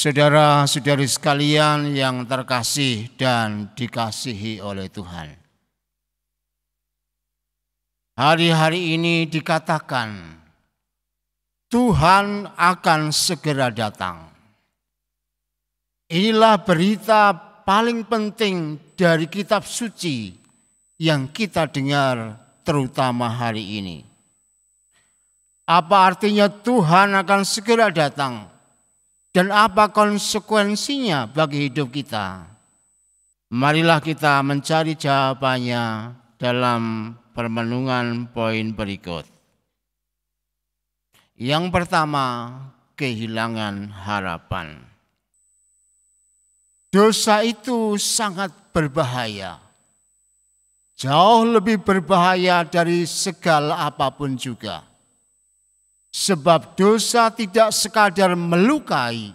Saudara-saudari sekalian yang terkasih dan dikasihi oleh Tuhan. Hari-hari ini dikatakan Tuhan akan segera datang. Inilah berita paling penting dari kitab suci yang kita dengar terutama hari ini. Apa artinya Tuhan akan segera datang? dan apa konsekuensinya bagi hidup kita. Marilah kita mencari jawabannya dalam permenungan poin berikut. Yang pertama, kehilangan harapan. Dosa itu sangat berbahaya. Jauh lebih berbahaya dari segala apapun juga. Sebab dosa tidak sekadar melukai,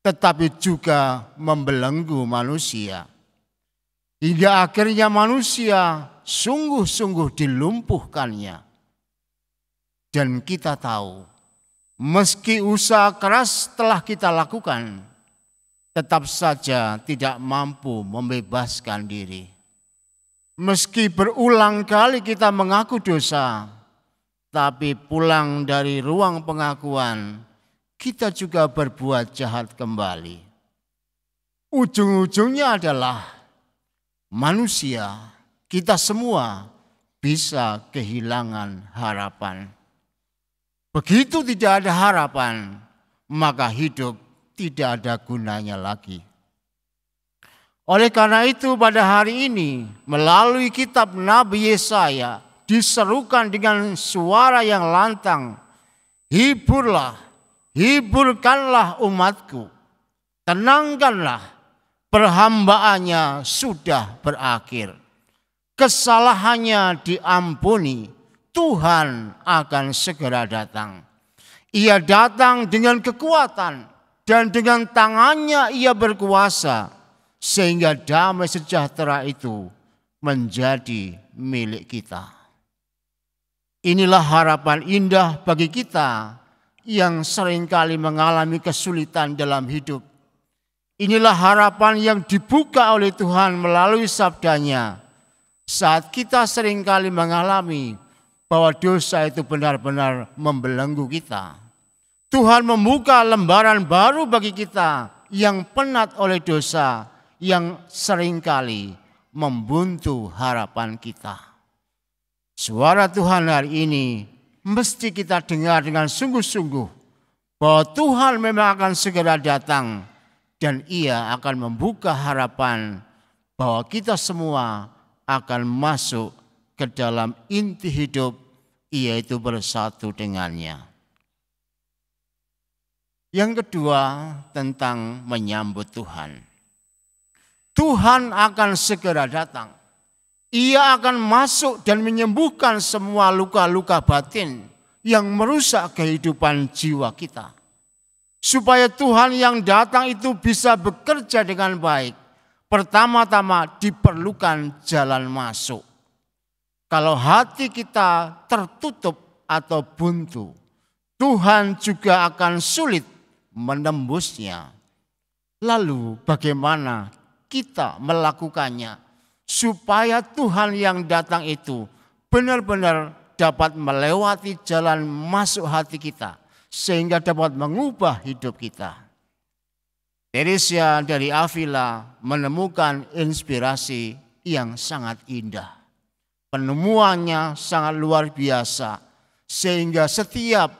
tetapi juga membelenggu manusia. Hingga akhirnya manusia sungguh-sungguh dilumpuhkannya. Dan kita tahu, meski usaha keras telah kita lakukan, tetap saja tidak mampu membebaskan diri. Meski berulang kali kita mengaku dosa, tapi pulang dari ruang pengakuan, kita juga berbuat jahat kembali. Ujung-ujungnya adalah manusia, kita semua bisa kehilangan harapan. Begitu tidak ada harapan, maka hidup tidak ada gunanya lagi. Oleh karena itu pada hari ini melalui kitab Nabi Yesaya diserukan dengan suara yang lantang. Hiburlah, hiburkanlah umatku. Tenangkanlah, perhambaannya sudah berakhir. Kesalahannya diampuni, Tuhan akan segera datang. Ia datang dengan kekuatan dan dengan tangannya ia berkuasa sehingga damai sejahtera itu menjadi milik kita. Inilah harapan indah bagi kita yang seringkali mengalami kesulitan dalam hidup. Inilah harapan yang dibuka oleh Tuhan melalui sabdanya. Saat kita seringkali mengalami bahwa dosa itu benar-benar membelenggu kita. Tuhan membuka lembaran baru bagi kita yang penat oleh dosa yang seringkali membuntu harapan kita. Suara Tuhan hari ini mesti kita dengar dengan sungguh-sungguh bahwa Tuhan memang akan segera datang dan ia akan membuka harapan bahwa kita semua akan masuk ke dalam inti hidup yaitu bersatu dengannya. Yang kedua tentang menyambut Tuhan. Tuhan akan segera datang ia akan masuk dan menyembuhkan semua luka-luka batin yang merusak kehidupan jiwa kita. Supaya Tuhan yang datang itu bisa bekerja dengan baik. Pertama-tama diperlukan jalan masuk. Kalau hati kita tertutup atau buntu, Tuhan juga akan sulit menembusnya. Lalu bagaimana kita melakukannya? supaya Tuhan yang datang itu benar-benar dapat melewati jalan masuk hati kita sehingga dapat mengubah hidup kita. Teresia dari Avila menemukan inspirasi yang sangat indah. Penemuannya sangat luar biasa sehingga setiap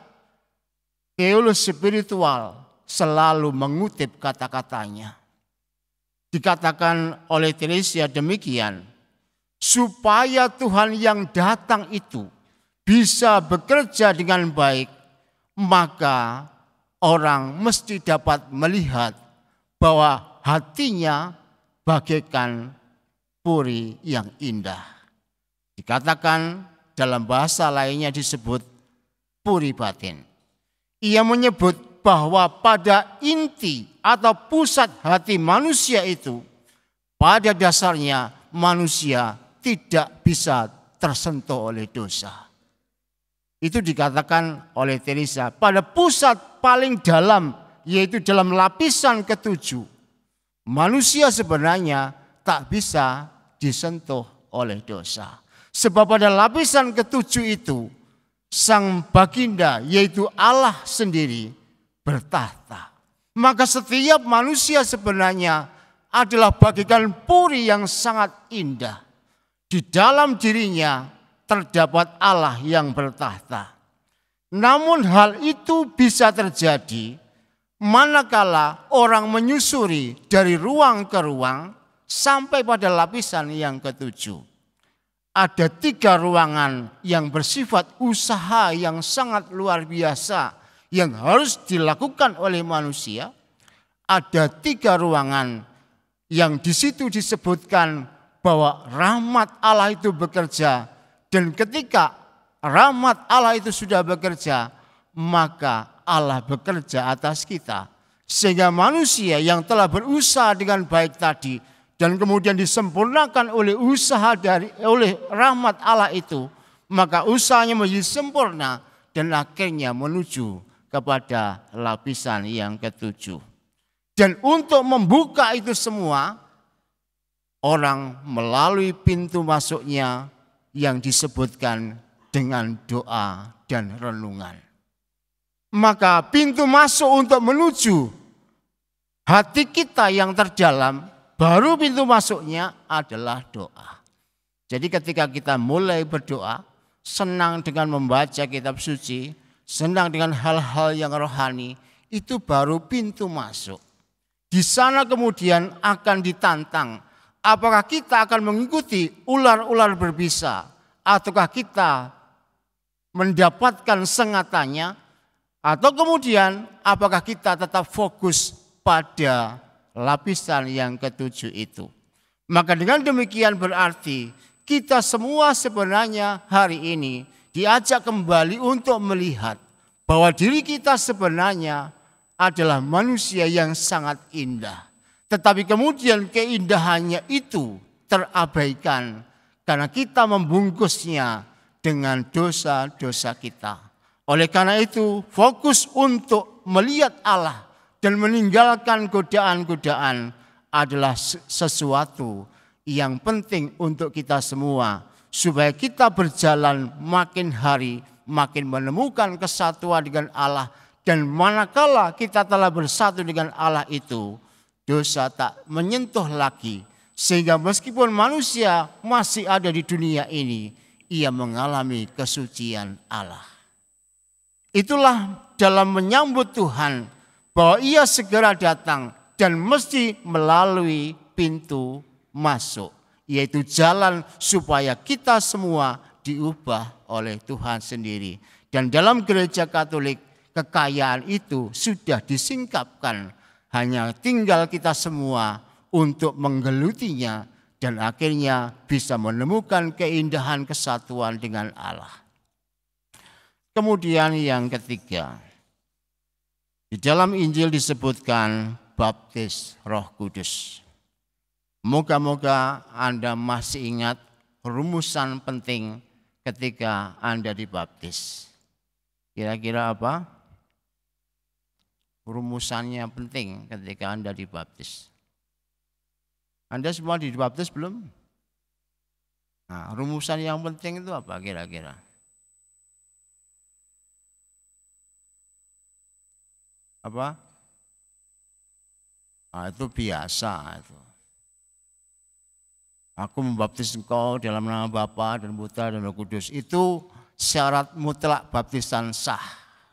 teolog spiritual selalu mengutip kata-katanya dikatakan oleh Teresia demikian, supaya Tuhan yang datang itu bisa bekerja dengan baik, maka orang mesti dapat melihat bahwa hatinya bagaikan puri yang indah. Dikatakan dalam bahasa lainnya disebut puri batin. Ia menyebut bahwa pada inti atau pusat hati manusia itu, pada dasarnya manusia tidak bisa tersentuh oleh dosa. Itu dikatakan oleh Teresa pada pusat paling dalam yaitu dalam lapisan ketujuh. Manusia sebenarnya tak bisa disentuh oleh dosa. Sebab pada lapisan ketujuh itu sang baginda yaitu Allah sendiri bertahta. Maka setiap manusia sebenarnya adalah bagikan puri yang sangat indah. Di dalam dirinya terdapat Allah yang bertahta. Namun hal itu bisa terjadi manakala orang menyusuri dari ruang ke ruang sampai pada lapisan yang ketujuh. Ada tiga ruangan yang bersifat usaha yang sangat luar biasa yang harus dilakukan oleh manusia, ada tiga ruangan yang di situ disebutkan bahwa rahmat Allah itu bekerja. Dan ketika rahmat Allah itu sudah bekerja, maka Allah bekerja atas kita. Sehingga manusia yang telah berusaha dengan baik tadi dan kemudian disempurnakan oleh usaha dari oleh rahmat Allah itu, maka usahanya menjadi sempurna dan akhirnya menuju kepada lapisan yang ketujuh. Dan untuk membuka itu semua, orang melalui pintu masuknya yang disebutkan dengan doa dan renungan. Maka pintu masuk untuk menuju hati kita yang terdalam, baru pintu masuknya adalah doa. Jadi ketika kita mulai berdoa, senang dengan membaca kitab suci, senang dengan hal-hal yang rohani, itu baru pintu masuk. Di sana kemudian akan ditantang apakah kita akan mengikuti ular-ular berbisa ataukah kita mendapatkan sengatannya atau kemudian apakah kita tetap fokus pada lapisan yang ketujuh itu. Maka dengan demikian berarti kita semua sebenarnya hari ini diajak kembali untuk melihat bahwa diri kita sebenarnya adalah manusia yang sangat indah. Tetapi kemudian keindahannya itu terabaikan karena kita membungkusnya dengan dosa-dosa kita. Oleh karena itu, fokus untuk melihat Allah dan meninggalkan godaan-godaan adalah sesuatu yang penting untuk kita semua supaya kita berjalan makin hari makin menemukan kesatuan dengan Allah dan manakala kita telah bersatu dengan Allah itu dosa tak menyentuh lagi sehingga meskipun manusia masih ada di dunia ini ia mengalami kesucian Allah itulah dalam menyambut Tuhan bahwa ia segera datang dan mesti melalui pintu masuk yaitu jalan supaya kita semua diubah oleh Tuhan sendiri. Dan dalam gereja Katolik, kekayaan itu sudah disingkapkan, hanya tinggal kita semua untuk menggelutinya dan akhirnya bisa menemukan keindahan kesatuan dengan Allah. Kemudian yang ketiga, di dalam Injil disebutkan baptis Roh Kudus. Moga-moga Anda masih ingat rumusan penting ketika Anda dibaptis. Kira-kira apa? Rumusannya penting ketika Anda dibaptis. Anda semua dibaptis belum? Nah, rumusan yang penting itu apa kira-kira? Apa? Nah, itu biasa itu. Aku membaptis engkau dalam nama Bapa dan Putra dan Roh Kudus. Itu syarat mutlak baptisan sah.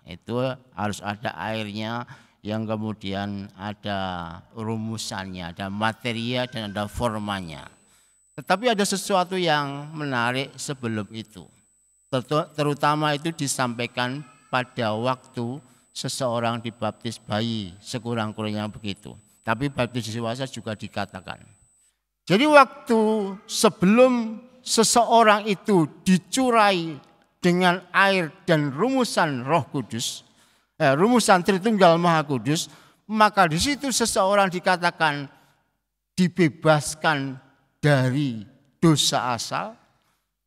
Itu harus ada airnya yang kemudian ada rumusannya, ada materia dan ada formanya. Tetapi ada sesuatu yang menarik sebelum itu. Terutama itu disampaikan pada waktu seseorang dibaptis bayi, sekurang-kurangnya begitu. Tapi baptis dewasa juga dikatakan. Jadi waktu sebelum seseorang itu dicurai dengan air dan rumusan Roh Kudus, eh, rumusan Tritunggal Maha Kudus, maka di situ seseorang dikatakan dibebaskan dari dosa asal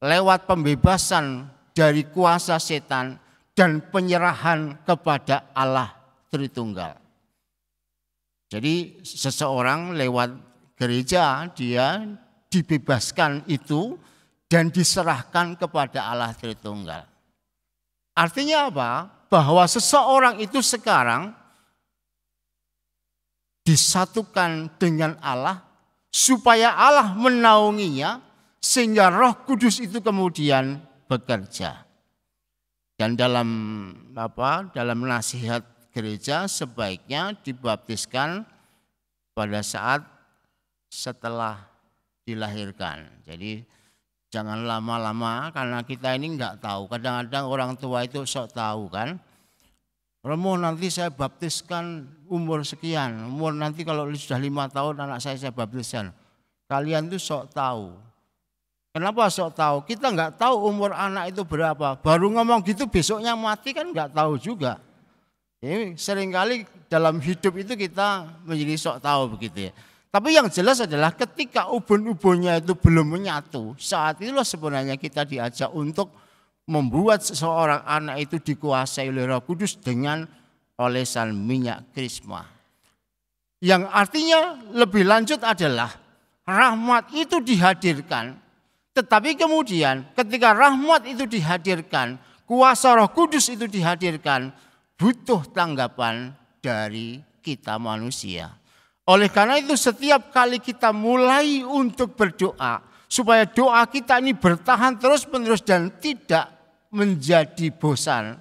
lewat pembebasan dari kuasa setan dan penyerahan kepada Allah Tritunggal. Jadi seseorang lewat gereja dia dibebaskan itu dan diserahkan kepada Allah Tritunggal. Artinya apa? Bahwa seseorang itu sekarang disatukan dengan Allah supaya Allah menaunginya sehingga Roh Kudus itu kemudian bekerja. Dan dalam apa? Dalam nasihat gereja sebaiknya dibaptiskan pada saat setelah dilahirkan. Jadi jangan lama-lama karena kita ini nggak tahu. Kadang-kadang orang tua itu sok tahu kan. Romo nanti saya baptiskan umur sekian, umur nanti kalau sudah lima tahun anak saya saya baptiskan. Kalian tuh sok tahu. Kenapa sok tahu? Kita nggak tahu umur anak itu berapa. Baru ngomong gitu besoknya mati kan nggak tahu juga. Ini seringkali dalam hidup itu kita menjadi sok tahu begitu ya. Tapi yang jelas adalah ketika ubun-ubunnya itu belum menyatu, saat itulah sebenarnya kita diajak untuk membuat seseorang anak itu dikuasai oleh Roh Kudus dengan olesan minyak krisma. Yang artinya lebih lanjut adalah rahmat itu dihadirkan, tetapi kemudian ketika rahmat itu dihadirkan, kuasa Roh Kudus itu dihadirkan, butuh tanggapan dari kita manusia. Oleh karena itu setiap kali kita mulai untuk berdoa supaya doa kita ini bertahan terus-menerus dan tidak menjadi bosan.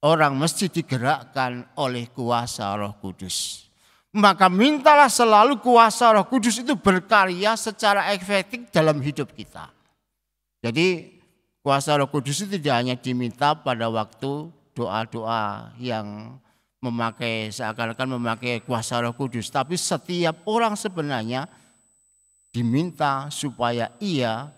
Orang mesti digerakkan oleh kuasa Roh Kudus. Maka mintalah selalu kuasa Roh Kudus itu berkarya secara efektif dalam hidup kita. Jadi kuasa Roh Kudus itu tidak hanya diminta pada waktu doa-doa yang memakai seakan-akan memakai kuasa Roh Kudus, tapi setiap orang sebenarnya diminta supaya ia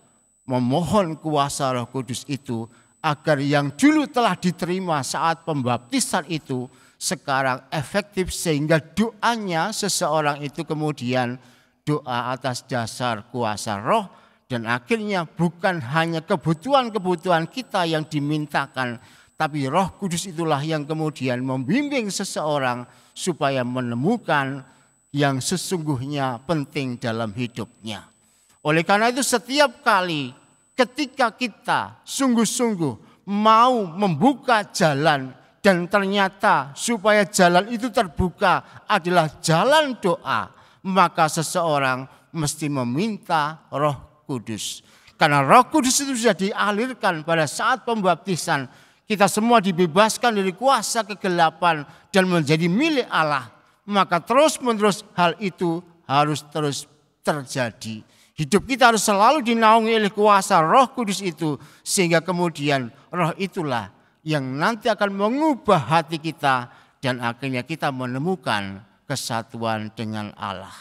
memohon kuasa Roh Kudus itu agar yang dulu telah diterima saat pembaptisan itu sekarang efektif sehingga doanya seseorang itu kemudian doa atas dasar kuasa roh dan akhirnya bukan hanya kebutuhan-kebutuhan kita yang dimintakan tapi roh kudus itulah yang kemudian membimbing seseorang supaya menemukan yang sesungguhnya penting dalam hidupnya. Oleh karena itu setiap kali ketika kita sungguh-sungguh mau membuka jalan dan ternyata supaya jalan itu terbuka adalah jalan doa, maka seseorang mesti meminta Roh Kudus. Karena Roh Kudus itu sudah dialirkan pada saat pembaptisan kita semua dibebaskan dari kuasa kegelapan dan menjadi milik Allah, maka terus-menerus hal itu harus terus terjadi. Hidup kita harus selalu dinaungi oleh kuasa Roh Kudus itu sehingga kemudian roh itulah yang nanti akan mengubah hati kita dan akhirnya kita menemukan kesatuan dengan Allah.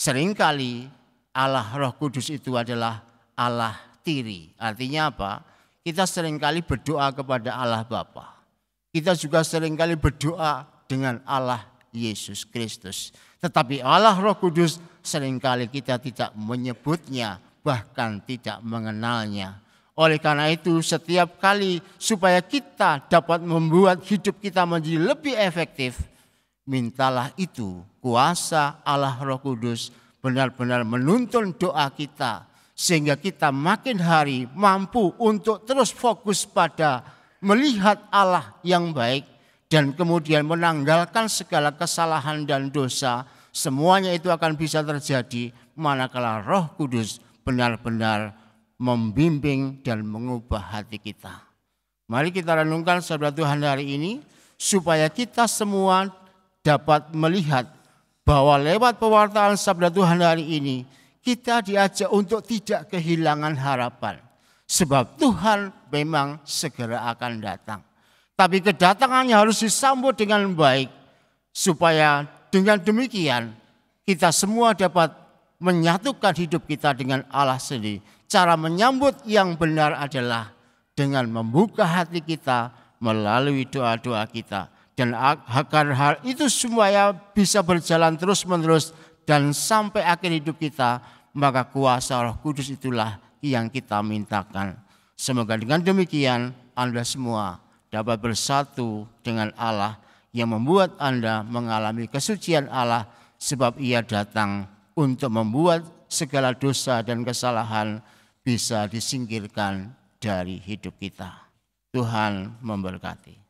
Seringkali Allah Roh Kudus itu adalah Allah tiri. Artinya apa? Kita seringkali berdoa kepada Allah Bapa. Kita juga seringkali berdoa dengan Allah Yesus Kristus. Tetapi Allah Roh Kudus seringkali kita tidak menyebutnya, bahkan tidak mengenalnya. Oleh karena itu, setiap kali supaya kita dapat membuat hidup kita menjadi lebih efektif, mintalah itu kuasa Allah Roh Kudus benar-benar menuntun doa kita sehingga kita makin hari mampu untuk terus fokus pada melihat Allah yang baik dan kemudian menanggalkan segala kesalahan dan dosa. Semuanya itu akan bisa terjadi manakala Roh Kudus benar-benar membimbing dan mengubah hati kita. Mari kita renungkan sabda Tuhan hari ini supaya kita semua dapat melihat bahwa lewat pewartaan sabda Tuhan hari ini kita diajak untuk tidak kehilangan harapan. Sebab Tuhan memang segera akan datang. Tapi kedatangannya harus disambut dengan baik. Supaya dengan demikian kita semua dapat menyatukan hidup kita dengan Allah sendiri. Cara menyambut yang benar adalah dengan membuka hati kita melalui doa-doa kita. Dan agar hal itu semuanya bisa berjalan terus-menerus dan sampai akhir hidup kita maka kuasa Roh Kudus itulah yang kita mintakan. Semoga dengan demikian Anda semua dapat bersatu dengan Allah yang membuat Anda mengalami kesucian Allah sebab ia datang untuk membuat segala dosa dan kesalahan bisa disingkirkan dari hidup kita. Tuhan memberkati.